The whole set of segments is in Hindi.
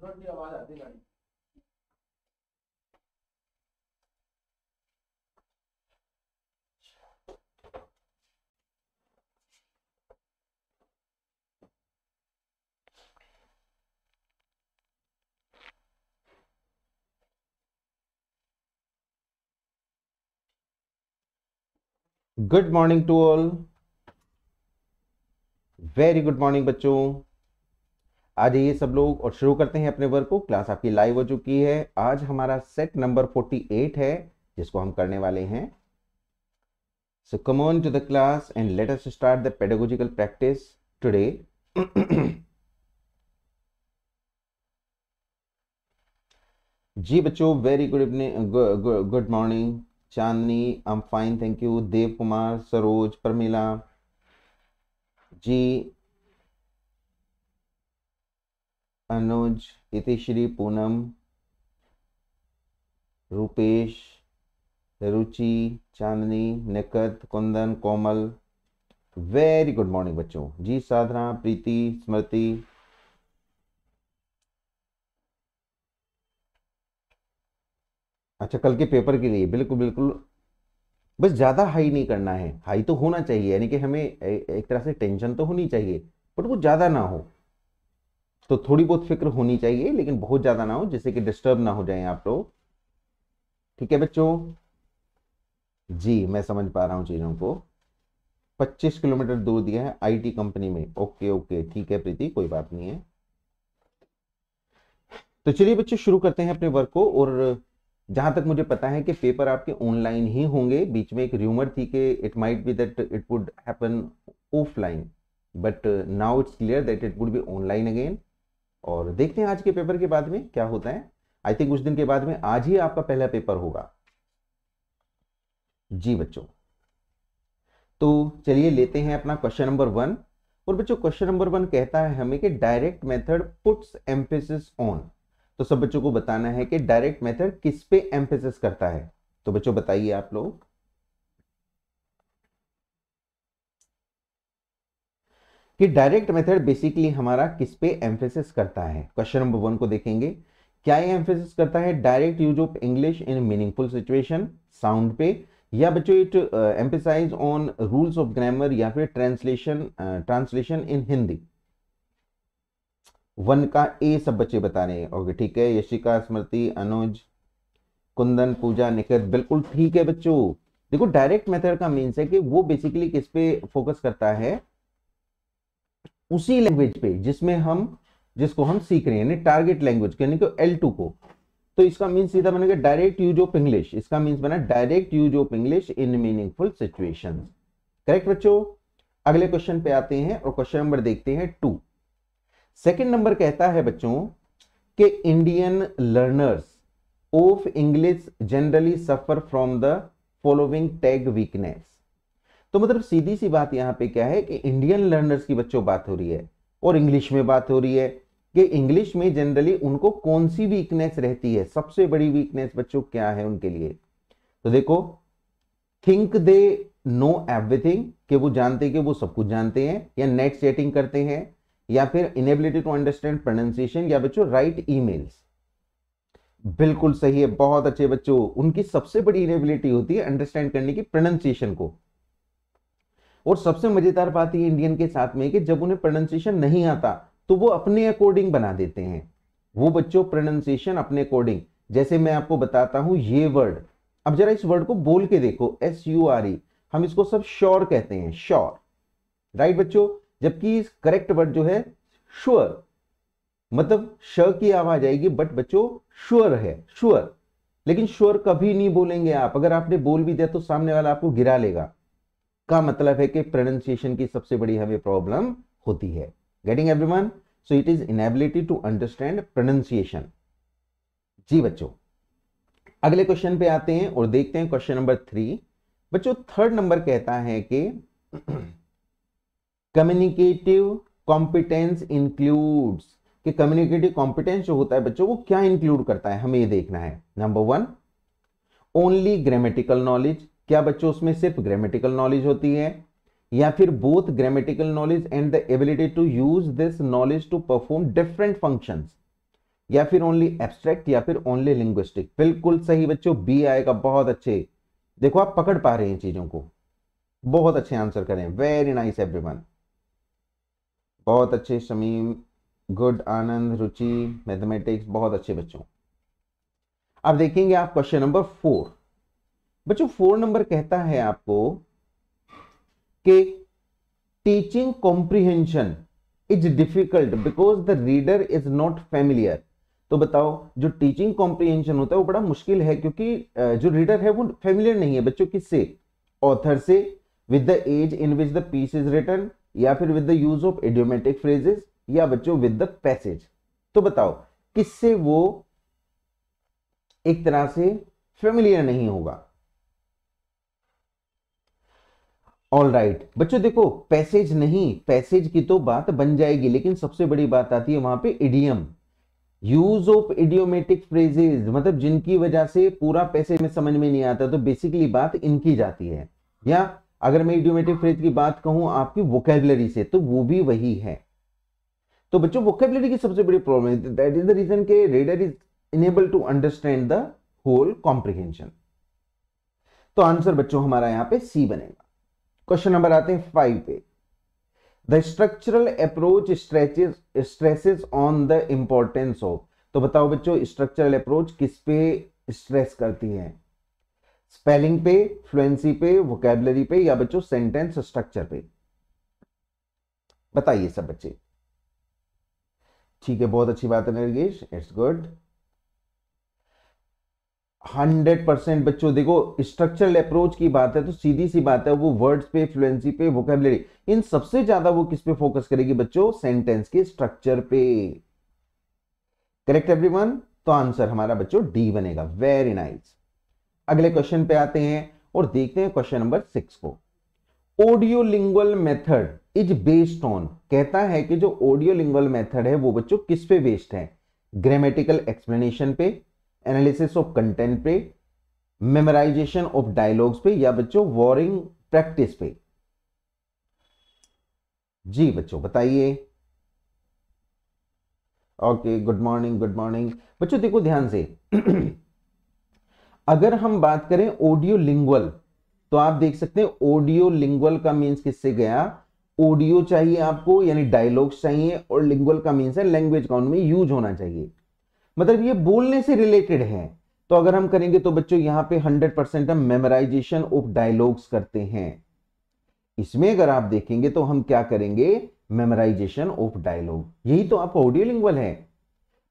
तो की आवाज आती गाड़ी good morning to all very good morning बच्चों आ जाइए सब लोग और शुरू करते हैं अपने वर्क को क्लास आपकी लाइव हो चुकी है आज हमारा सेट नंबर 48 है जिसको हम करने वाले हैं so come on to the class and let us start the pedagogical practice today जी बच्चों very good evening good morning Chandni I am fine thank you Dev Kumar Saroj Pramila ji Anuj Iti Shri Poonam Rupesh Ruchi Chandni Nikat Kundan Komal very good morning बच्चों जी साधना प्रीति स्मृति अच्छा कल के पेपर के लिए बिल्कुल बिल्कुल बस ज़्यादा हाई नहीं करना है हाई तो होना चाहिए यानी कि हमें एक तरह से टेंशन तो होनी चाहिए बट वो ज़्यादा ना हो तो थोड़ी बहुत फिक्र होनी चाहिए लेकिन बहुत ज़्यादा ना हो जिससे कि डिस्टर्ब ना हो जाए आप लोग ठीक है बच्चों जी मैं समझ पा रहा हूं चीज़ों को 25 किलोमीटर दूर दिया है आईटी कंपनी में ओके ओके ठीक है प्रीति कोई बात नहीं है तो चलिए बच्चे शुरू करते हैं अपने वर्क को और जहां तक मुझे पता है कि पेपर आपके ऑनलाइन ही होंगे बीच में एक र्यूमर थी कि it might be that it would happen offline but now it's clear that it would be online again और देखते हैं आज के पेपर के बाद में क्या होता है आई थिंक कुछ दिन के बाद में आज ही आपका पहला पेपर होगा जी बच्चों तो चलिए लेते हैं अपना क्वेश्चन नंबर वन और बच्चों क्वेश्चन नंबर वन कहता है हमें कि direct method puts emphasis on तो सब बच्चों को बताना है कि डायरेक्ट मेथड किस पे एम्फेसिस करता है तो बच्चों बताइए आप लोग कि डायरेक्ट मेथड बेसिकली हमारा किस पे एम्फेसिस करता है क्वेश्चन नंबर वन को देखेंगे क्या ये एम्फेसिस करता है direct use of English in meaningful situation sound पे या बच्चों it emphasize on rules of grammar या फिर translation translation in Hindi one का ए सब बच्चे बता रहे हैं ओके ठीक है यशिका स्मृति अनुज कुंदन पूजा निखित बिल्कुल ठीक है बच्चों देखो डायरेक्ट मेथड का मीन्स है कि वो बेसिकली किस पे फोकस करता है उसी लैंग्वेज पे जिसमें हम जिसको हम सीख रहे हैं टारगेट लैंग्वेज यानी कि एल टू को तो इसका मीन सीधा बनेगा डायरेक्ट यूज ऑफ इंग्लिश इसका मीन बना direct use of English in meaningful situation correct बच्चों अगले क्वेश्चन पे आते हैं और क्वेश्चन नंबर देखते हैं टू सेकेंड नंबर कहता है बच्चों के Indian learners of English generally suffer from the following tag weakness तो मतलब सीधी सी बात यहाँ पे क्या है कि इंडियन लर्नर्स की बच्चों बात हो रही है और इंग्लिश में बात हो रही है कि इंग्लिश में जनरली उनको कौन सी वीकनेस रहती है सबसे बड़ी वीकनेस बच्चों क्या है उनके लिए तो देखो थिंक दे नो एवरीथिंग कि वो जानते कि वो सब कुछ जानते हैं या नेट सेटिंग करते हैं या फिर इनेबिलिटी टू अंडरस्टैंड प्रोनाउंसिएशन या बच्चों राइट ईमेल्स बिल्कुल सही है बहुत अच्छे बच्चों उनकी सबसे बड़ी इनेबिलिटी होती है अंडरस्टैंड करने की प्रोनाउंसिएशन को और सबसे मजेदार बात ये इंडियन के साथ में कि जब उन्हें प्रोनाउंसिएशन नहीं आता तो वो अपने अकॉर्डिंग बना देते हैं वो बच्चों प्रोनाउंसिएशन अपने अकॉर्डिंग जैसे मैं आपको बताता हूं ये वर्ड अब जरा इस वर्ड को बोल के देखो एस यू आर ई हम इसको सब श्योर कहते हैं श्योर राइट बच्चों जबकि करेक्ट वर्ड जो है श्योर मतलब श की आवाज आएगी बट बच्चों श्योर है श्योर लेकिन श्योर कभी नहीं बोलेंगे आप अगर आपने बोल भी दिया तो सामने वाला आपको गिरा लेगा का मतलब है कि प्रोनाउंसिएशन की सबसे बड़ी हमें प्रॉब्लम होती है getting every one so it is inability to understand pronunciation जी बच्चों अगले क्वेश्चन पे आते हैं और देखते हैं क्वेश्चन नंबर थ्री बच्चों थर्ड नंबर कहता है कि कम्युनिकेटिव कॉम्पिटेंस इंक्लूड्स कि कम्युनिकेटिव कॉम्पिटेंस जो होता है बच्चों वो क्या इंक्लूड करता है हमें ये देखना है number one only grammatical knowledge क्या बच्चों उसमें सिर्फ ग्रामेटिकल नॉलेज होती है या फिर both grammatical knowledge and the ability to use this knowledge to perform different function या फिर ओनली एब्स्ट्रैक्ट या फिर ओनली लिंग्विस्टिक बिल्कुल सही बच्चों बी आएगा बहुत अच्छे देखो आप पकड़ पा रहे हैं चीजों को बहुत अच्छे आंसर करें वेरी नाइस एवरीवन बहुत अच्छे शमीम गुड आनंद रुचि मैथमेटिक्स बहुत अच्छे बच्चों अब देखेंगे आप क्वेश्चन नंबर फोर बच्चों फोर नंबर कहता है आपको कि teaching comprehension is difficult because the reader is not familiar तो बताओ जो टीचिंग कॉम्प्रिहेंशन होता है वो बड़ा मुश्किल है क्योंकि जो रीडर है वो फेमिलियर नहीं है बच्चों किससे ऑथर से with the age in which the piece is written या फिर with the use of idiomatic phrases या बच्चों विद द पैसेज तो बताओ किससे वो एक तरह से फेमिलियर नहीं होगा ऑल राइट right. बच्चों देखो पैसेज नहीं पैसेज की तो बात बन जाएगी लेकिन सबसे बड़ी बात आती है वहां पे idiom use of idiomatic phrases मतलब जिनकी वजह से पूरा पैसेज में समझ में नहीं आता तो बेसिकली बात इनकी जाती है या अगर मैं इडियोमेटिक फ्रेज की बात कहूं आपकी वोकेबलरी से तो वो भी वही है तो बच्चों वोकेबलरी की सबसे बड़ी problem that is the reason के reader is unable to understand the whole comprehension तो आंसर बच्चों हमारा यहां पे सी बनेगा क्वेश्चन नंबर आते हैं फाइव पे the structural approach stretches stresses on the importance of तो बताओ बच्चों स्ट्रक्चरल अप्रोच किस पे स्ट्रेस करती है स्पेलिंग पे फ्लुएंसी पे वोकेबलरी पे या बच्चों सेंटेंस स्ट्रक्चर पे बताइए सब बच्चे ठीक है बहुत अच्छी बात है Nargis it's good hundred percent बच्चों देखो स्ट्रक्चरल अप्रोच की बात है तो सीधी सी बात है वो वर्ड्स पे फ्लुएंसी पे वोकेबलरी इन सबसे ज्यादा वो किस पे फोकस करेगी बच्चों सेंटेंस के स्ट्रक्चर पे करेक्ट एवरीवन तो आंसर हमारा बच्चों डी बनेगा वेरी नाइस अगले क्वेश्चन पे आते हैं और देखते हैं क्वेश्चन नंबर सिक्स को audio lingual method is based on कहता है कि जो ऑडियो लिंगुअल मेथड है वो बच्चों किस पे बेस्ड है ग्रामेटिकल एक्सप्लेनेशन पे एनालिसिस ऑफ कंटेंट पे मेमोराइजेशन ऑफ डायलॉग्स पे या बच्चों वॉरिंग प्रैक्टिस पे जी बच्चों बताइए okay good morning good morning बच्चों देखो ध्यान से अगर हम बात करें ऑडियो लिंगुअल तो आप देख सकते हैं ऑडियो लिंगुअल का मीन्स किससे गया ऑडियो चाहिए आपको यानी डायलॉग्स चाहिए और लिंगुअल का मींस है लैंग्वेज काउंट में यूज होना चाहिए मतलब ये बोलने से रिलेटेड है तो अगर हम करेंगे तो बच्चों यहां पे 100 परसेंट हम मेमोराइजेशन ऑफ डायलॉग्स करते हैं इसमें अगर आप देखेंगे तो हम क्या करेंगे मेमोराइजेशन ऑफ डायलॉग यही तो आपका ऑडियो लिंगुअल है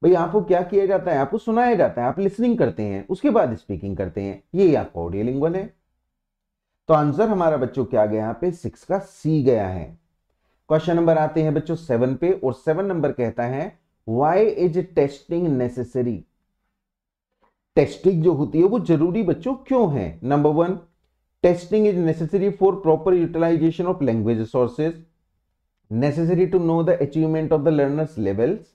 भाई आपको क्या किया जाता है आपको सुनाया जाता है आप लिसनिंग करते हैं उसके बाद स्पीकिंग करते हैं ये आपका ऑडियो लिंग्वल है तो आंसर हमारा बच्चों क्या गया यहां पे सिक्स का सी गया है क्वेश्चन नंबर आते हैं बच्चों सेवन पे और सेवन नंबर कहता है why is testing necessary testing जो होती है वो जरूरी बच्चों क्यों है number one testing is necessary for proper utilization of language resources necessary to know the achievement of the learners levels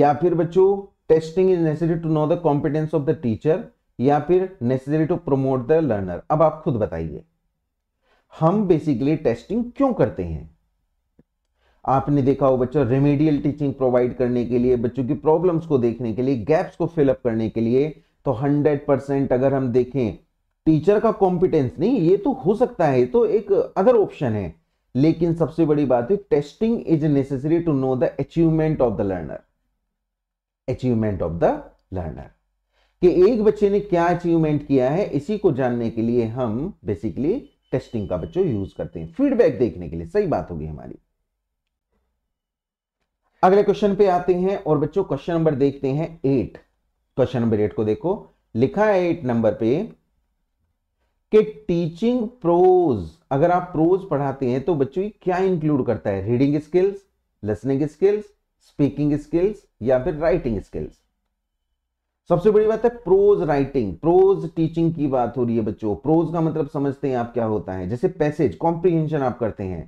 या फिर बच्चों testing is necessary to know the competence of the teacher या फिर necessary to promote the learner अब आप खुद बताइए हम बेसिकली टेस्टिंग क्यों करते हैं आपने देखा हो बच्चों रेमेडियल टीचिंग प्रोवाइड करने के लिए बच्चों की प्रॉब्लम्स को देखने के लिए गैप्स को फिलअप करने के लिए तो 100 परसेंट अगर हम देखें टीचर का कॉम्पिटेंस नहीं ये तो हो सकता है तो एक अदर ऑप्शन है लेकिन सबसे बड़ी बात है testing is necessary to know the achievement of the learner achievement of the learner कि एक बच्चे ने क्या अचीवमेंट किया है इसी को जानने के लिए हम बेसिकली टेस्टिंग का बच्चों यूज करते हैं फीडबैक देखने के लिए सही बात होगी हमारी अगले क्वेश्चन पे आते हैं और बच्चों क्वेश्चन नंबर देखते हैं एट क्वेश्चन नंबर एट को देखो लिखा है एट नंबर पे कि टीचिंग प्रोज अगर आप प्रोज पढ़ाते हैं तो बच्चों क्या इंक्लूड करता है reading skills listening skills speaking skills या फिर राइटिंग स्किल्स सबसे बड़ी बात है प्रोज राइटिंग प्रोज टीचिंग की बात हो रही है बच्चों प्रोज का मतलब समझते हैं आप क्या होता है जैसे पैसेज कॉम्प्रीहेंशन आप करते हैं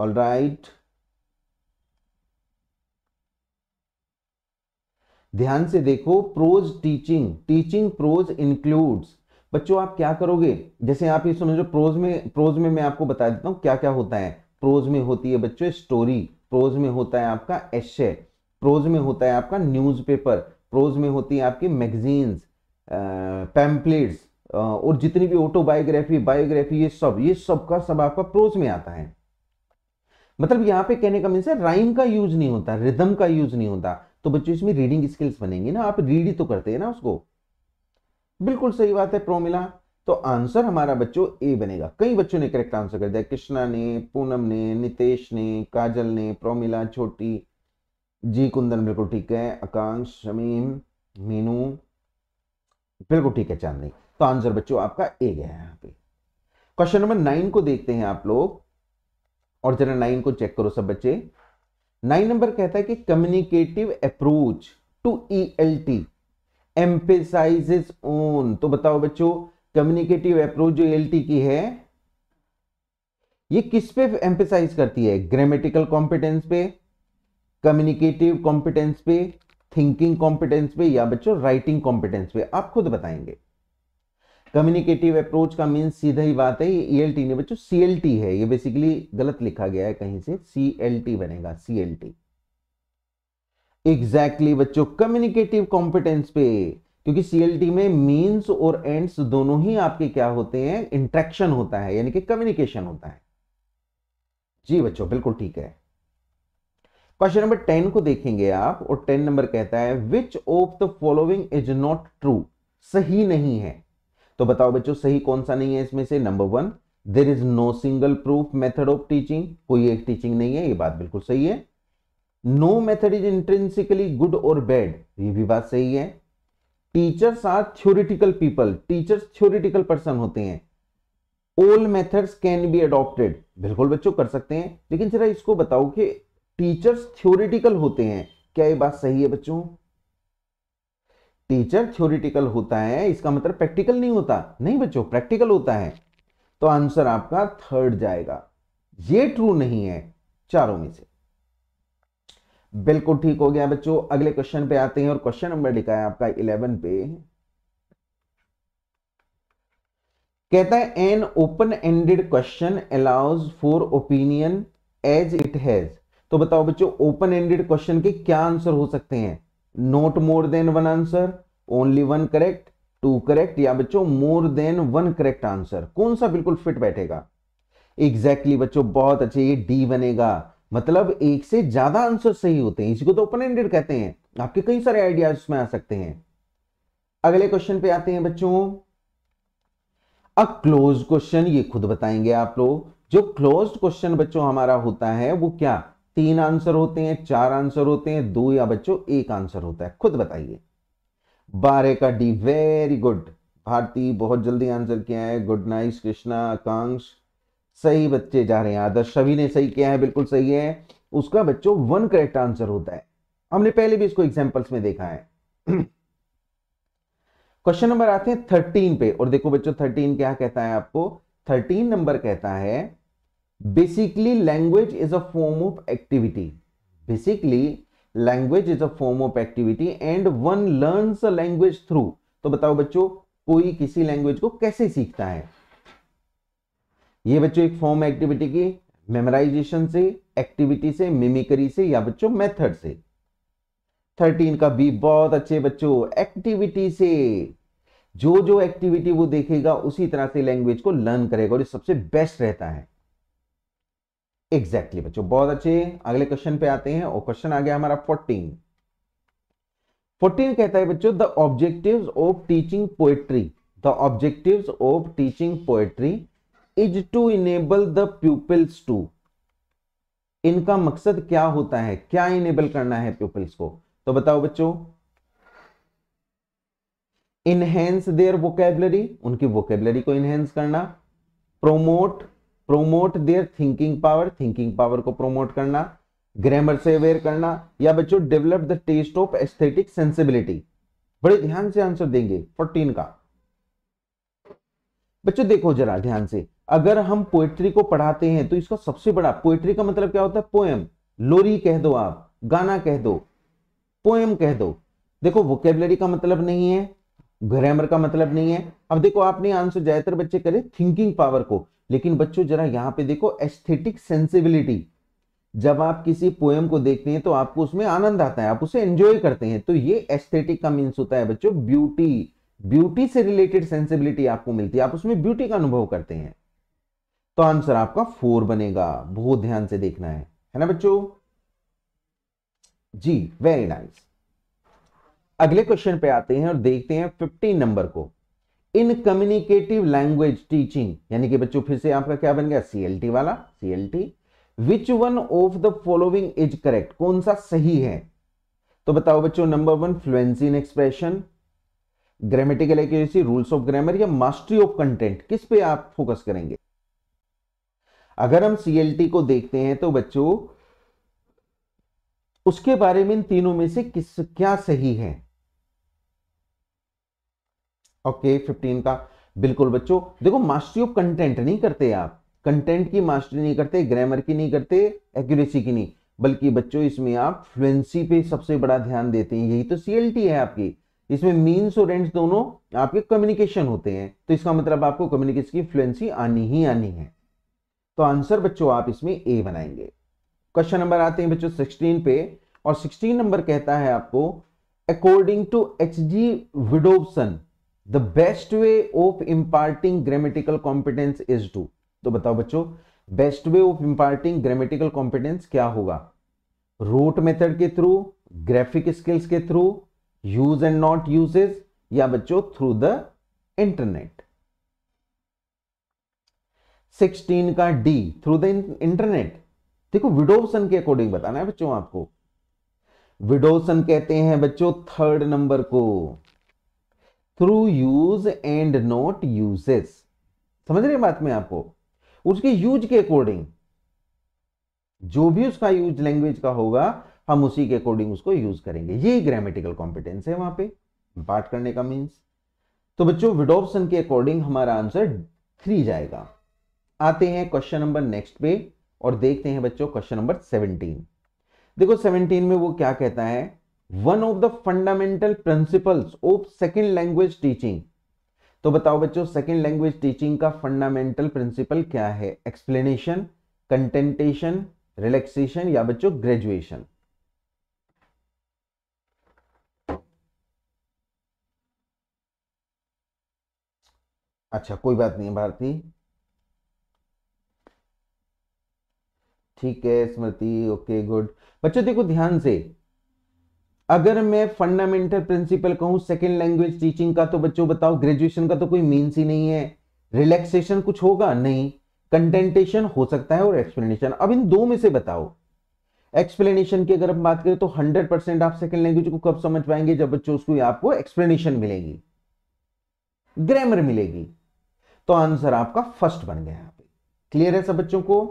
all right ध्यान से देखो prose teaching teaching prose includes बच्चों आप क्या करोगे जैसे आप ये समझो प्रोज में प्रोज में मैं आपको बता देता हूं क्या क्या होता है प्रोज में होती है बच्चों स्टोरी प्रोज में होता है आपका एशे प्रोज में होता है आपका न्यूज़पेपर प्रोज में होती है आपकी मैगजीन्स पैम्पलेट्स और जितनी भी ऑटोबायोग्राफी बायोग्राफी ये सब ये सब का सब आपका प्रोज में आता है मतलब यहाँ पे कहने का मीन है राइम का यूज नहीं होता रिदम का यूज नहीं होता तो बच्चों इसमें रीडिंग स्किल्स बनेंगे ना आप रीड ही तो करते हैं ना उसको बिल्कुल सही बात है प्रोमिला तो आंसर हमारा बच्चों ए बनेगा कई बच्चों ने करेक्ट आंसर कर दिया कृष्णा ने पूनम ने नितेश ने काजल ने प्रोमिला छोटी जी कुंदन बिल्कुल ठीक है आकांक्ष शमीम मीनू बिल्कुल ठीक है चांदनी तो आंसर बच्चों आपका ए गया है यहाँ पे क्वेश्चन नंबर नाइन को देखते हैं आप लोग और जरा नाइन को चेक करो सब बच्चे नाइन नंबर कहता है कि communicative approach to E L T emphasize on तो बताओ बच्चों कम्युनिकेटिव अप्रोच जो एल e टी की है ये किस पे एम्पेसाइज करती है ग्रामेटिकल कॉम्पिटेंस पे कम्युनिकेटिव कॉम्पिटेंस पे थिंकिंग कॉम्पिटेंस पे या बच्चों राइटिंग कॉम्पिटेंस पे आप खुद बताएंगे कम्युनिकेटिव अप्रोच का मीन सीधा ही बात है ये ई e नहीं बच्चों सी है ये बेसिकली गलत लिखा गया है कहीं से सी बनेगा सी एल टी एग्जैक्टली बच्चों कम्युनिकेटिव कॉम्पिटेंस पे क्योंकि सीएलटी में मीन्स और एंड्स दोनों ही आपके क्या होते हैं इंट्रैक्शन होता है यानी कि कम्युनिकेशन होता है जी बच्चों बिल्कुल ठीक है क्वेश्चन नंबर टेन को देखेंगे आप और टेन नंबर कहता है which of the following is not true सही नहीं है तो बताओ बच्चों सही कौन सा नहीं है इसमें से number one there is no single proof method of teaching कोई एक टीचिंग नहीं है ये बात बिल्कुल सही है no method is intrinsically good और बैड ये भी बात सही है teachers are theoretical people teachers theoretical person होते हैं all methods can be adopted बिल्कुल बच्चों कर सकते हैं लेकिन जरा इसको बताओ कि टीचर्स थ्योरिटिकल होते हैं क्या ये बात सही है बच्चों टीचर थ्योरिटिकल होता है इसका मतलब प्रैक्टिकल नहीं होता नहीं बच्चों प्रैक्टिकल होता है तो आंसर आपका थर्ड जाएगा ये ट्रू नहीं है चारों में से बिल्कुल ठीक हो गया बच्चों अगले क्वेश्चन पे आते हैं और क्वेश्चन नंबर लिखा है आपका इलेवन पे कहता है an open ended question allows for opinion as it has तो बताओ बच्चों ओपन एंडेड क्वेश्चन के क्या आंसर हो सकते हैं not more than one answer only one correct two correct या बच्चों more than one correct answer कौन सा बिल्कुल फिट बैठेगा एग्जैक्टली exactly बच्चों बहुत अच्छे ये डी बनेगा मतलब एक से ज्यादा आंसर सही होते हैं इसी को तो ओपन एंडेड कहते हैं आपके कई सारे आइडियाज उसमें आ सकते हैं अगले क्वेश्चन पे आते हैं बच्चों अ क्लोज क्वेश्चन ये खुद बताएंगे आप लोग जो क्लोज क्वेश्चन बच्चों हमारा होता है वो क्या तीन आंसर होते हैं चार आंसर होते हैं दो या बच्चों एक आंसर होता है खुद बताइए बारह का डी वेरी गुड भारती बहुत जल्दी आंसर किया है गुड नाइस कृष्णा आकांक्ष सही बच्चे जा रहे हैं आदर्श सभी ने सही किया है बिल्कुल सही है उसका बच्चों वन करेक्ट आंसर होता है हमने पहले भी इसको एग्जाम्पल्स में देखा है क्वेश्चन नंबर आते हैं थर्टीन पे और देखो बच्चों थर्टीन क्या कहता है आपको थर्टीन नंबर कहता है basically language is a form of activity basically language is a form of activity and one learn a language through तो बताओ बच्चों कोई किसी लैंग्वेज को कैसे सीखता है ये बच्चों एक फॉर्म एक्टिविटी की मेमोराइजेशन से एक्टिविटी से मिमिकरी से या बच्चों मेथड से थर्टीन का बी बहुत अच्छे बच्चों एक्टिविटी से जो जो एक्टिविटी वो देखेगा उसी तरह से लैंग्वेज को लर्न करेगा और ये सबसे बेस्ट रहता है एग्जैक्टली exactly बच्चों बहुत अच्छे अगले क्वेश्चन पे आते हैं और क्वेश्चन आ गया हमारा फोर्टीन फोर्टीन कहता है बच्चों the objectives of teaching poetry the objectives of teaching poetry is to enable the peoples to इनका मकसद क्या होता है क्या इनेबल करना है पीपल्स को तो बताओ बच्चों इनहेंस देयर वोकेबलरी उनकी वोकेबलरी को इनहेंस करना promote promote their thinking power thinking power को प्रोमोट करना ग्रामर से अवेयर करना या बच्चों develop the taste of aesthetic sensibility बड़े ध्यान से आंसर देंगे फोर्टीन का बच्चों देखो जरा ध्यान से अगर हम पोएट्री को पढ़ाते हैं तो इसका सबसे बड़ा पोएट्री का मतलब क्या होता है पोएम लोरी कह दो आप गाना कह दो पोएम कह दो देखो वोकेबलरी का मतलब नहीं है ग्रामर का मतलब नहीं है अब देखो आपने आंसर ज्यादातर बच्चे करे थिंकिंग पावर को लेकिन बच्चों जरा यहां पे देखो एस्थेटिक सेंसिबिलिटी जब आप किसी पोएम को देखते हैं तो आपको उसमें आनंद आता है आप उसे एंजॉय करते हैं तो ये एस्थेटिक का मीन्स होता है बच्चों ब्यूटी ब्यूटी से रिलेटेड सेंसिबिलिटी आपको मिलती है आप उसमें ब्यूटी का अनुभव करते हैं तो आंसर आपका फोर बनेगा बहुत ध्यान से देखना है है ना बच्चों जी वेरी नाइस अगले क्वेश्चन पे आते हैं और देखते हैं फिफ्टीन नंबर को इन कम्युनिकेटिव लैंग्वेज टीचिंग यानी कि बच्चों फिर से आपका क्या बन गया सी वाला टी which one of the following is correct कौन सा सही है तो बताओ बच्चों number one fluency in expression grammatical accuracy rules of grammar या मास्टरी ऑफ कंटेंट किस पे आप फोकस करेंगे अगर हम सी को देखते हैं तो बच्चों उसके बारे में इन तीनों में से किस क्या सही है ओके फिफ्टीन का बिल्कुल बच्चों देखो मास्टरी ऑफ कंटेंट नहीं करते आप कंटेंट की मास्टरी नहीं करते ग्रामर की नहीं करते एक्यूरेसी की नहीं बल्कि बच्चों इसमें आप फ्लुएंसी पे सबसे बड़ा ध्यान देते हैं यही तो सीएलटी है आपकी इसमें मीन्स और एंड दोनों आपके कम्युनिकेशन होते हैं तो इसका मतलब आपको कम्युनिकेशन की फ्लुएंसी आनी ही आनी है तो आंसर बच्चों आप इसमें ए बनाएंगे क्वेश्चन नंबर आते हैं बच्चों सिक्सटीन पे और सिक्सटीन नंबर कहता है आपको according to H G Widdowson the best way of imparting grammatical competence is to तो बताओ बच्चों best way of imparting grammatical competence क्या होगा रूट मेथड के थ्रू ग्राफिक स्किल्स के through use and not usage या बच्चों थ्रू द इंटरनेट 16 का डी थ्रू द इंटरनेट देखो विडोसन के अकॉर्डिंग बताना है बच्चों आपको विडोसन कहते हैं बच्चों थर्ड नंबर को through use and not usages समझ रहे बात में आपको उसके यूज के अकॉर्डिंग जो भी उसका यूज लैंग्वेज का होगा हम उसी के अकॉर्डिंग उसको यूज करेंगे ये ग्रामेटिकल कॉम्पिटेंस है वहां पे बात करने का मीन्स तो बच्चों विडोप्सन के अकॉर्डिंग हमारा आंसर थ्री जाएगा आते हैं क्वेश्चन नंबर नेक्स्ट पे और देखते हैं बच्चों क्वेश्चन नंबर सेवनटीन देखो सेवनटीन में वो क्या कहता है one of the fundamental principles of second language teaching तो बताओ बच्चों सेकेंड लैंग्वेज टीचिंग का फंडामेंटल प्रिंसिपल क्या है एक्सप्लेनेशन कंटेंटेशन रिलैक्सेशन या बच्चों ग्रेजुएशन अच्छा कोई बात नहीं भारती ठीक है स्मृति ओके गुड बच्चों देखो ध्यान से अगर मैं फंडामेंटल प्रिंसिपल कहूं सेकेंड लैंग्वेज टीचिंग का तो बच्चों बताओ ग्रेजुएशन का तो कोई मीन्स ही नहीं है रिलैक्सेशन कुछ होगा नहीं कंटेंटेशन हो सकता है और एक्सप्लेनेशन अब इन दो में से बताओ एक्सप्लेनेशन की अगर हम बात करें तो 100 परसेंट आप सेकेंड लैंग्वेज को कब समझ पाएंगे जब बच्चों उसको आपको एक्सप्लेनेशन मिलेगी ग्रामर मिलेगी तो आंसर आपका फर्स्ट बन गया क्लियर है सब बच्चों को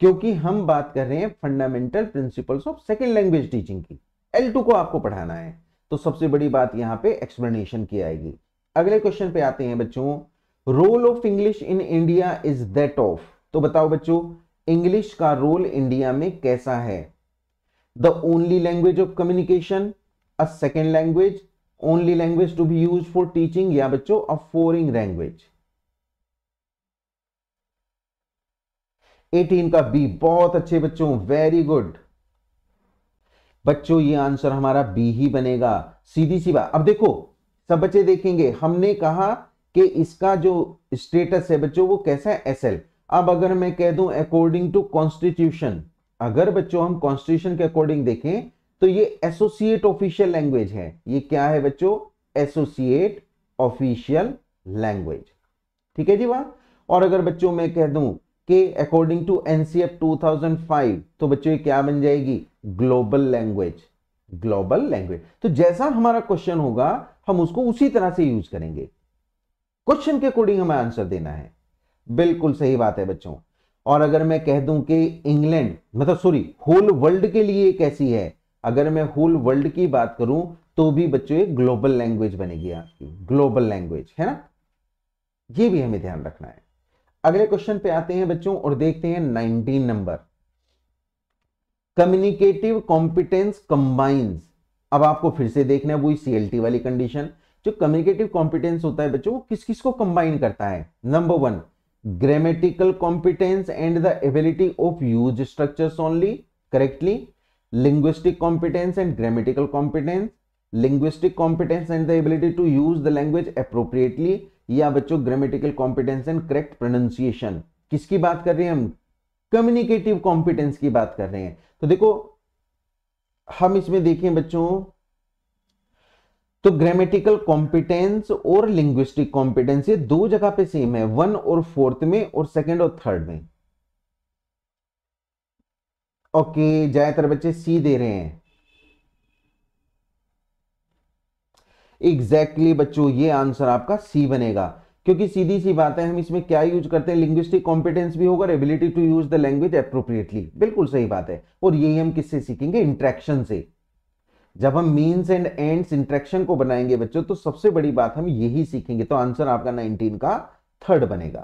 क्योंकि हम बात कर रहे हैं fundamental principles of second language teaching की एल टू को आपको पढ़ाना है तो सबसे बड़ी बात यहां पे एक्सप्लेनेशन की आएगी अगले क्वेश्चन पे आते हैं बच्चों role of English in India is that of तो बताओ बच्चों इंग्लिश का रोल इंडिया में कैसा है the only language of communication a second language only language to be use for teaching या बच्चों अ फोरिंग लैंग्वेज 18 का बी बहुत अच्छे बच्चों वेरी गुड बच्चों ये आंसर हमारा बी ही बनेगा सीधी सी बात अब देखो सब बच्चे देखेंगे हमने कहा कि इसका जो स्टेटस है बच्चों वो कैसा है एसएल अब अगर मैं कह दूं अकॉर्डिंग टू कॉन्स्टिट्यूशन अगर बच्चों हम कॉन्स्टिट्यूशन के अकॉर्डिंग देखें तो ये एसोसिएट ऑफिशियल लैंग्वेज है ये क्या है बच्चों एसोसिएट ऑफिशियल लैंग्वेज ठीक है जी वाह और अगर बच्चों मैं कह दूं कि अकॉर्डिंग टू एनसीएफ 2005 तो बच्चों ये क्या बन जाएगी ग्लोबल लैंग्वेज ग्लोबल लैंग्वेज तो जैसा हमारा क्वेश्चन होगा हम उसको उसी तरह से यूज करेंगे क्वेश्चन के अकॉर्डिंग हमें आंसर देना है बिल्कुल सही बात है बच्चों और अगर मैं कह दूं कि इंग्लैंड मतलब सॉरी होल वर्ल्ड के लिए कैसी है अगर मैं होल वर्ल्ड की बात करूं तो भी बच्चों ग्लोबल लैंग्वेज बनेगी आपकी ग्लोबल लैंग्वेज है ना ये भी हमें ध्यान रखना है अगले क्वेश्चन पे आते हैं बच्चों और देखते हैं 19 नंबर कम्युनिकेटिव कॉम्पिटेंस कंबाइन अब आपको फिर से देखना है वही सीएलटी वाली कंडीशन जो कम्युनिकेटिव कॉम्पिटेंस होता है बच्चों वो किस किस को कंबाइन करता है number one grammatical competence and the ability of use structure only correctly linguistic competence and grammatical competence linguistic competence and the ability to use the language appropriately या बच्चों grammatical competence and correct pronunciation किसकी बात कर रहे हैं हम कम्युनिकेटिव कॉम्पिटेंस की बात कर रहे हैं तो देखो हम इसमें देखें बच्चों तो ग्रामेटिकल कॉम्पिटेंस और लिंग्विस्टिक कॉम्पिटेंस ये दो जगह पे सेम है वन और फोर्थ में और सेकंड और थर्ड में ओके ज्यादातर बच्चे सी दे रहे हैं एग्जैक्टली exactly बच्चों ये आंसर आपका सी बनेगा क्योंकि सीधी सी बात है हम इसमें क्या यूज करते हैं लिंग्विस्टिक कॉम्पिटेंस भी होगा ability to use the language appropriately बिल्कुल सही बात है और यही हम किससे सीखेंगे इंट्रैक्शन से जब हम मीन्स एंड एंड्स इंट्रैक्शन को बनाएंगे बच्चों तो सबसे बड़ी बात हम यही सीखेंगे तो आंसर आपका नाइनटीन का थर्ड बनेगा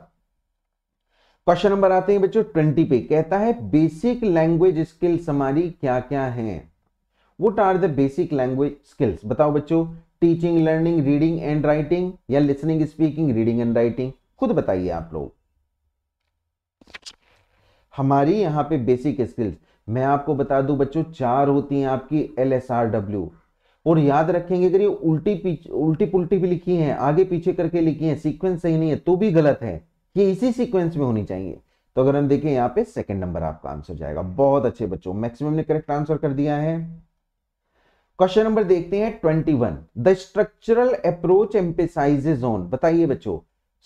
क्वेश्चन नंबर आते हैं बच्चों ट्वेंटी पे कहता है बेसिक लैंग्वेज स्किल्स हमारी क्या क्या है what are the basic language skills बताओ बच्चों teaching learning reading and writing या listening speaking reading and writing खुद बताइए आप लोग हमारी यहां पे बेसिक स्किल्स मैं आपको बता दूं बच्चों चार होती हैं आपकी एल एस आर डब्ल्यू और याद रखेंगे अगर ये उल्टी उल्टी पुल्टी भी लिखी है आगे पीछे करके लिखी है सीक्वेंस सही नहीं है तो भी गलत है ये इसी सीक्वेंस में होनी चाहिए तो अगर हम देखें यहां पे सेकंड नंबर आपका आंसर जाएगा बहुत अच्छे बच्चों मैक्सिमम ने करेक्ट आंसर कर दिया है क्वेश्चन नंबर देखते हैं twenty one the structural approach emphasize on बताइए बच्चों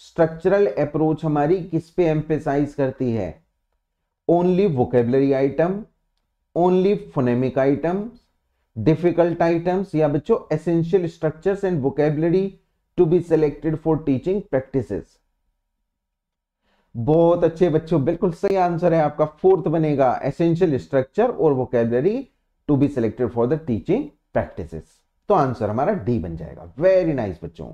स्ट्रक्चरल अप्रोच हमारी किस पे एम्पेसाइज करती है only vocabulary item only phonemic items difficult items या बच्चों essential structures and vocabulary to be selected for teaching practices बहुत अच्छे बच्चों बिल्कुल सही आंसर है आपका फोर्थ बनेगा एसेंशियल स्ट्रक्चर और vocabulary to be selected for the teaching practices तो आंसर हमारा डी बन जाएगा वेरी नाइस बच्चों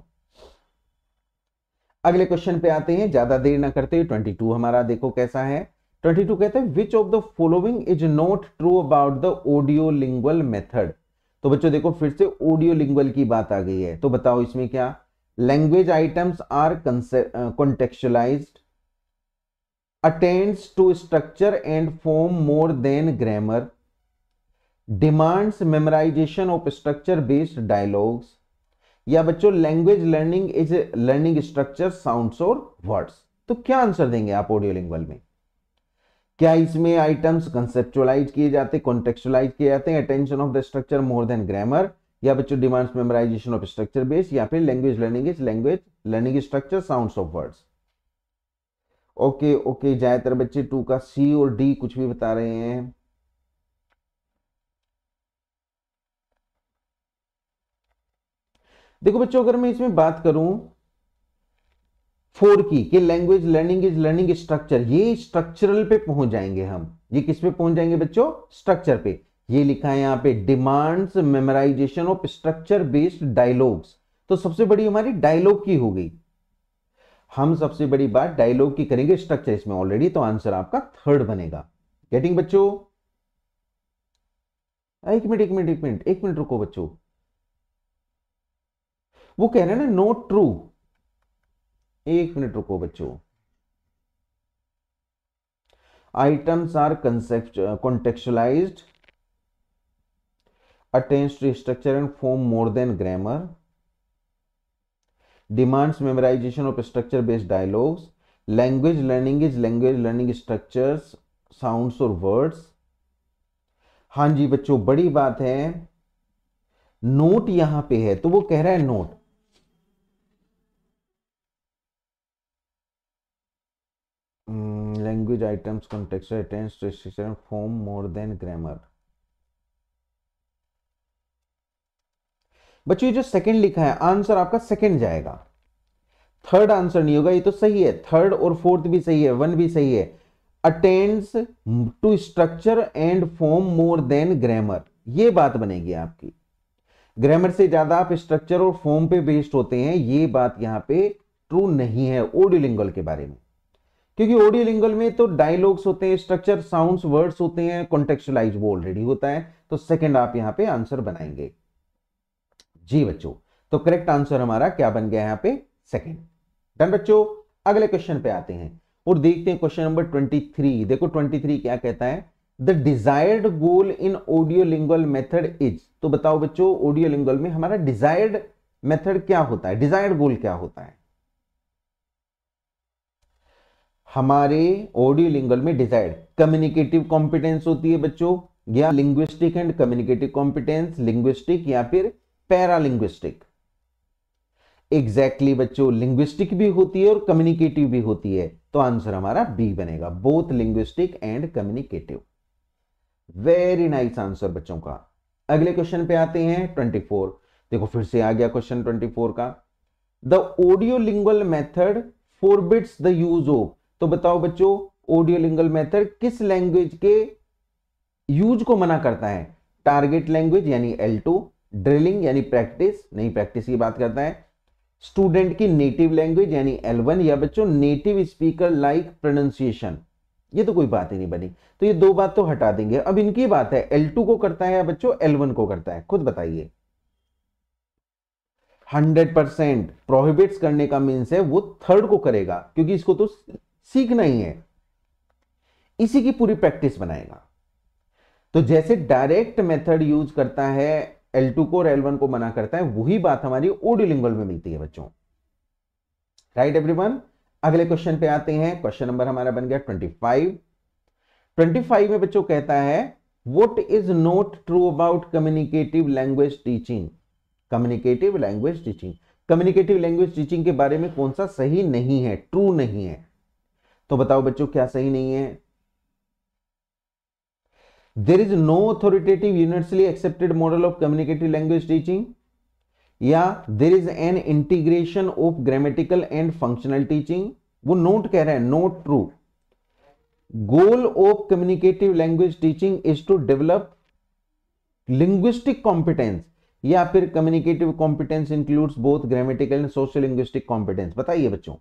अगले क्वेश्चन पे आते हैं ज्यादा देर ना करते हुए 22 हमारा देखो कैसा है 22 कहते हैं which of the following is not true about the audio lingual method तो बच्चों देखो फिर से ऑडियो लिंगुअल की बात आ गई है तो बताओ इसमें क्या language items are contextualize attends to structure and form more than grammar demands memorization of structure based dialogues या बच्चों language learning is learning structure sounds और वर्ड्स तो क्या आंसर देंगे आप ऑडियो लिंग्वल में क्या इसमें आइटम्स कंसेप्चुअलाइज किए जाते कॉन्टेक्चुअलाइज किए जाते हैं attention of the structure more than grammar या बच्चों demands memorization of structure base या फिर language learning is language learning structure sounds of words okay okay ज्यादातर बच्चे टू का सी और डी कुछ भी बता रहे हैं देखो बच्चों अगर मैं इसमें बात करूं फोर की के language learning is learning structure ये स्ट्रक्चरल पे पहुंच जाएंगे हम ये किस पे पहुंच जाएंगे बच्चों स्ट्रक्चर पे ये लिखा है यहां पे demands memorization of structure based dialogues तो सबसे बड़ी हमारी डायलॉग की हो गई हम सबसे बड़ी बात डायलॉग की करेंगे स्ट्रक्चर इसमें ऑलरेडी तो आंसर आपका थर्ड बनेगा गेटिंग बच्चों एक मिनट एक मिनट एक मिनट एक मिनट रुको बच्चों वो कह रहे हैं ना नोट ट्रू एक मिनट रुको बच्चों items are concept contextualize attends to structure and form more than grammar demands memorization of structure based dialogues language learning is language learning structure sounds और वर्ड्स हां जी बच्चों बड़ी बात है नोट यहां पे है तो वो कह रहा है not Mm, language items contextual tends to structure form more than grammar बच्चों ये जो सेकंड लिखा है आंसर आपका सेकंड जाएगा थर्ड आंसर नहीं होगा ये तो सही है थर्ड और फोर्थ भी सही है वन भी सही है attends to structure and form more than grammar ये बात बनेगी आपकी ग्रामर से ज्यादा आप स्ट्रक्चर और फॉर्म पे बेस्ड होते हैं ये बात यहां पे ट्रू नहीं है ओडिलिंगल के बारे में क्योंकि ऑडियो लिंगल में तो डायलॉग्स होते हैं स्ट्रक्चर साउंड्स वर्ड्स होते हैं कॉन्टेक्चुलाइज वो ऑलरेडी होता है तो सेकंड आप यहाँ पे आंसर बनाएंगे जी बच्चों तो करेक्ट आंसर हमारा क्या बन गया यहाँ पे सेकंड डन बच्चों अगले क्वेश्चन पे आते हैं और देखते हैं क्वेश्चन नंबर ट्वेंटी थ्री देखो ट्वेंटी थ्री क्या कहता है the desired goal in audio lingual method is तो बताओ बच्चों ऑडियो लिंगल में हमारा डिजायर्ड मेथड क्या होता है डिजायर्ड गोल क्या होता है हमारे ओडियो लिंगल में डिसाइड कम्युनिकेटिव कॉम्पिटेंस होती है बच्चों या linguistic and communicative competence linguistic या फिर पैरालिंग्विस्टिक एग्जैक्टली exactly बच्चों लिंग्विस्टिक भी होती है और कम्युनिकेटिव भी होती है तो आंसर हमारा बी बनेगा both linguistic and communicative very nice answer बच्चों का अगले क्वेश्चन पे आते हैं 24 देखो फिर से आ गया क्वेश्चन 24 का the audio lingual method forbids the use of तो बताओ बच्चों ओडियोलिंगल मेथड किस लैंग्वेज के यूज को मना करता है टारगेट लैंग्वेज यानी एल टू ड्रिलिंग यानी प्रैक्टिस नहीं प्रैक्टिस की बात करता है स्टूडेंट की नेटिव लैंग्वेज यानी एल वन या बच्चों नेटिव स्पीकर लाइक प्रोनाउंसिएशन ये तो कोई बात ही नहीं बनी तो ये दो बात तो हटा देंगे अब इनकी बात है एल टू को करता है या बच्चों एल वन को करता है खुद बताइए हंड्रेड परसेंट प्रोहिबिट्स करने का मीन्स है वो थर्ड को करेगा क्योंकि इसको तो सीखना ही है इसी की पूरी प्रैक्टिस बनाएगा तो जैसे डायरेक्ट मेथड यूज करता है L2 को और L1 को मना करता है वही बात हमारी ओडिलिंगल में मिलती है बच्चों राइट right, एवरीवन अगले क्वेश्चन पे आते हैं क्वेश्चन नंबर हमारा बन गया 25 25 में बच्चों कहता है what is not true about communicative language teaching communicative language teaching communicative language teaching के बारे में कौन सा सही नहीं है ट्रू नहीं है तो बताओ बच्चों क्या सही नहीं है there is no authoritative universally accepted model of communicative language teaching या there is an integration of grammatical and functional teaching वो नोट कह रहे हैं not true goal of communicative language teaching is to develop linguistic competence या फिर communicative competence includes both grammatical and social linguistic competence बताइए बच्चों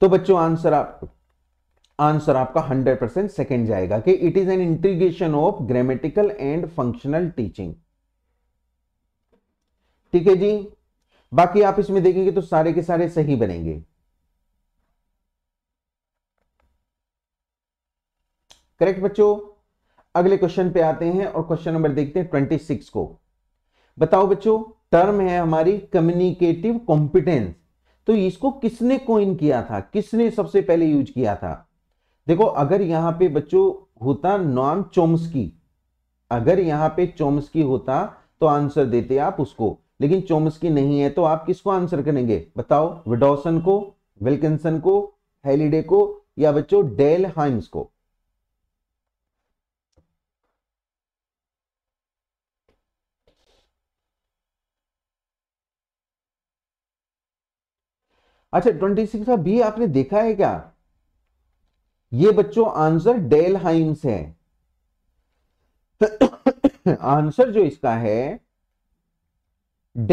तो बच्चों आंसर आप आंसर आपका 100 परसेंट सेकेंड जाएगा कि it is an integration of grammatical and functional teaching ठीक है जी बाकी आप इसमें देखेंगे तो सारे के सारे सही बनेंगे करेक्ट बच्चों अगले क्वेश्चन पे आते हैं और क्वेश्चन नंबर देखते हैं ट्वेंटी सिक्स को बताओ बच्चों टर्म है हमारी कम्युनिकेटिव कॉम्पिटेंस तो इसको किसने कोइन किया था किसने सबसे पहले यूज किया था देखो अगर यहां पे बच्चों होता नॉम चोम्सकी अगर यहां पे चोम्सकी होता तो आंसर देते आप उसको लेकिन चोम्सकी नहीं है तो आप किसको आंसर करेंगे बताओ विडोसन को विल्किसन को हेलीडे को या बच्चों डेल हाइम्स को अच्छा ट्वेंटी सिक्स का बी आपने देखा है क्या ये बच्चों आंसर डेल हाइम्स है आंसर जो इसका है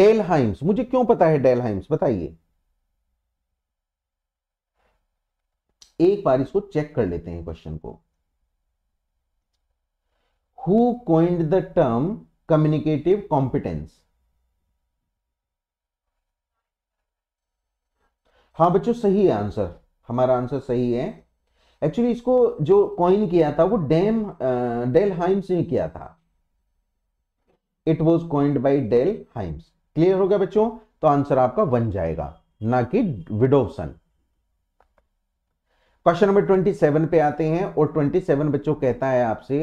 डेल हाइम्स मुझे क्यों पता है डेल हाइम्स बताइए एक बार इसको चेक कर लेते हैं क्वेश्चन को who coined the term communicative competence हाँ बच्चों सही है आंसर हमारा आंसर सही है एक्चुअली इसको जो कॉइन किया था वो डेम डेल हाइम्स ने किया था it was coined by Dell Hymes clear हो गया बच्चों तो आंसर आपका बन जाएगा ना कि Widdowson question number twenty seven पे आते हैं और ट्वेंटी सेवन बच्चों कहता है आपसे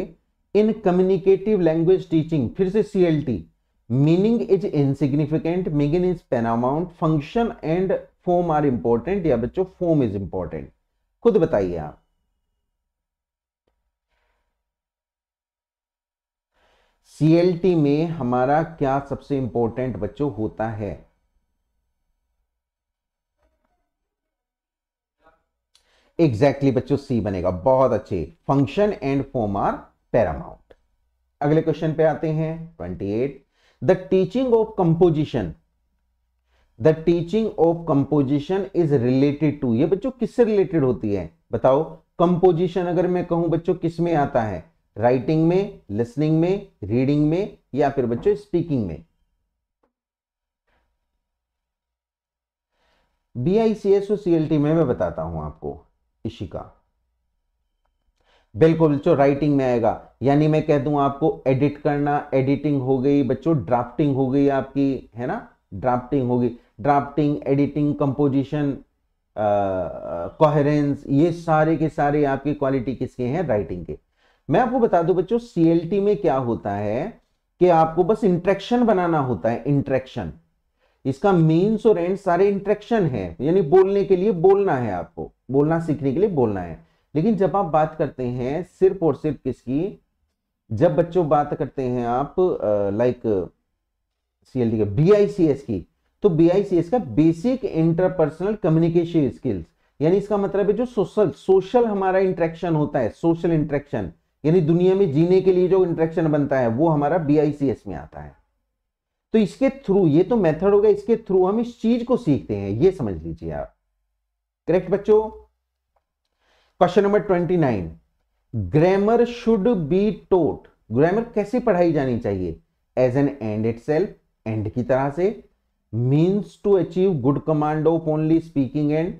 इन कम्युनिकेटिव लैंग्वेज टीचिंग फिर से CLT meaning is insignificant meaning is paramount function and form are important या बच्चों फॉर्म इज इंपॉर्टेंट खुद बताइए आप सीएलटी में हमारा क्या सबसे इंपॉर्टेंट बच्चों होता है एग्जैक्टली exactly बच्चों सी बनेगा बहुत अच्छे function and form are paramount अगले क्वेश्चन पे आते हैं twenty eight the teaching of composition the teaching of composition is related to ये बच्चों किससे रिलेटेड होती है बताओ कंपोजिशन अगर मैं कहूं बच्चों किस में आता है राइटिंग में लिसनिंग में रीडिंग में या फिर बच्चों स्पीकिंग में B I C S O C L T में मैं बताता हूं आपको इशिका बिल्कुल बच्चों राइटिंग में आएगा यानी मैं कह दूं आपको एडिट करना एडिटिंग हो गई बच्चों ड्राफ्टिंग हो गई आपकी है ना ड्राफ्टिंग होगी ड्राफ्टिंग एडिटिंग कंपोजिशन कोहरेंस ये सारे के सारे आपकी क्वालिटी किसके हैं राइटिंग के मैं आपको बता दूं बच्चों सी में क्या होता है कि आपको बस इंट्रेक्शन बनाना होता है इंट्रेक्शन इसका मीन्स और एंड सारे इंट्रेक्शन है यानी बोलने के लिए बोलना है आपको बोलना सीखने के लिए बोलना है लेकिन जब आप बात करते हैं सिर्फ और सिर्फ किसकी जब बच्चों बात करते हैं आप लाइक सीएलडी का बीआईसीएस की तो बीआईसीएस का बेसिक इंटरपर्सनल कम्युनिकेशन स्किल्स यानी इसका मतलब है जो सोशल सोशल हमारा इंट्रेक्शन होता है सोशल इंट्रेक्शन यानी दुनिया में जीने के लिए जो इंट्रेक्शन बनता है वो हमारा बीआईसीएस में आता है तो इसके थ्रू ये तो मेथड होगा इसके थ्रू हम इस चीज को सीखते हैं ये समझ लीजिए आप करेक्ट बच्चों question number twenty nine grammar should be taught grammar कैसे पढ़ाई जानी चाहिए as an end itself end की तरह से means to achieve good command of only speaking and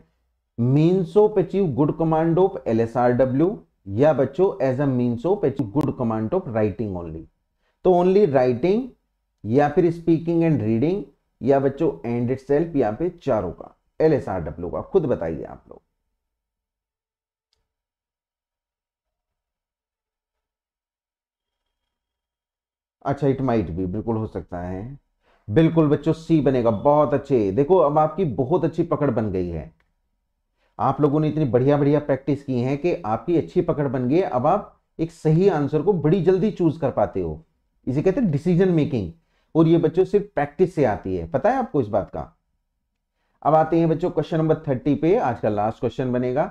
means of achieve good command of L S R W या बच्चों as a means of achieve good command of writing only तो ओनली राइटिंग या फिर स्पीकिंग एंड रीडिंग या बच्चों एंड इट सेल्फ या फिर चारों का एल एस आर डब्ल्यू का खुद बताइए आप लोग अच्छा इट माइट भी बिल्कुल हो सकता है बिल्कुल बच्चों सी बनेगा बहुत अच्छे देखो अब आपकी बहुत अच्छी पकड़ बन गई है आप लोगों ने इतनी बढ़िया बढ़िया प्रैक्टिस की है कि आपकी अच्छी पकड़ बन गई है अब आप एक सही आंसर को बड़ी जल्दी चूज कर पाते हो इसे कहते हैं डिसीजन मेकिंग और ये बच्चों सिर्फ प्रैक्टिस से आती है पता है आपको इस बात का अब आते हैं बच्चों क्वेश्चन नंबर थर्टी पे आज का लास्ट क्वेश्चन बनेगा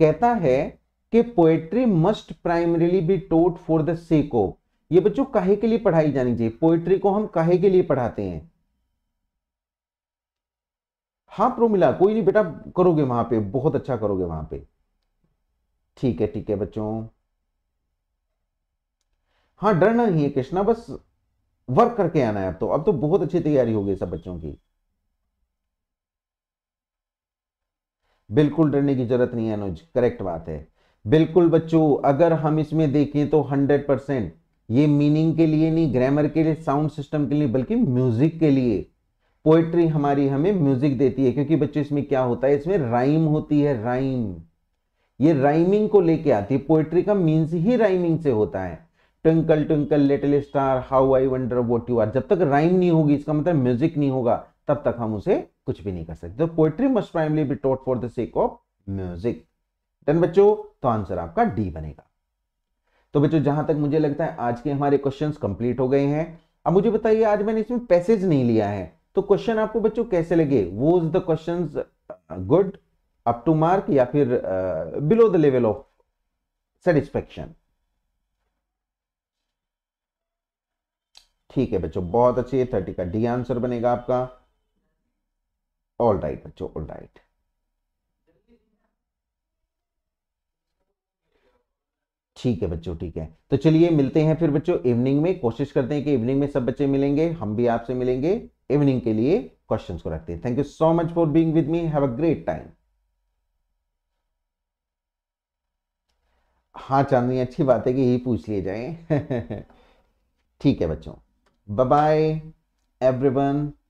कहता है कि poetry must primarily be taught for the sake of ये बच्चों कहे के लिए पढ़ाई जानी चाहिए पोइट्री को हम कहे के लिए पढ़ाते हैं हाँ प्रोमिला कोई नहीं बेटा करोगे वहां पे बहुत अच्छा करोगे वहां पे ठीक है ठीक है बच्चों हाँ डरना नहीं है कृष्णा बस वर्क करके आना है अब तो अब तो बहुत अच्छी तैयारी होगी सब बच्चों की बिल्कुल डरने की जरूरत नहीं है अनुज करेक्ट बात है बिल्कुल बच्चों अगर हम इसमें देखें तो हंड्रेड परसेंट ये मीनिंग के लिए नहीं ग्रामर के लिए साउंड सिस्टम के लिए बल्कि म्यूजिक के लिए पोएट्री हमारी हमें म्यूजिक देती है क्योंकि बच्चों इसमें क्या होता है इसमें राइम होती है राइम ये राइमिंग को लेके आती है पोएट्री का मीन्स ही राइमिंग से होता है twinkle twinkle little star how I wonder what you are जब तक राइम नहीं होगी इसका मतलब म्यूजिक नहीं होगा तब तक हम उसे कुछ भी नहीं कर सकते poetry must primarily be taught for the sake of music done बच्चों तो आंसर आपका डी बनेगा तो बच्चों जहां तक मुझे लगता है आज के हमारे क्वेश्चन कंप्लीट हो गए हैं अब मुझे बताइए आज मैंने इसमें पैसेज नहीं लिया है तो क्वेश्चन आपको बच्चों कैसे लगे वो is the question good up to mark या फिर below the level of satisfaction ठीक है बच्चों बहुत अच्छे थर्टी का डी आंसर बनेगा आपका ऑल राइट बच्चों ऑल राइट ठीक है बच्चों ठीक है तो चलिए मिलते हैं फिर बच्चों इवनिंग में कोशिश करते हैं कि इवनिंग में सब बच्चे मिलेंगे हम भी आपसे मिलेंगे इवनिंग के लिए क्वेश्चंस को रखते हैं thank you so much for being with me have a great time हाँ चांदनी अच्छी बात है कि यही पूछ लिए जाए ठीक है बच्चों बाय एवरीवन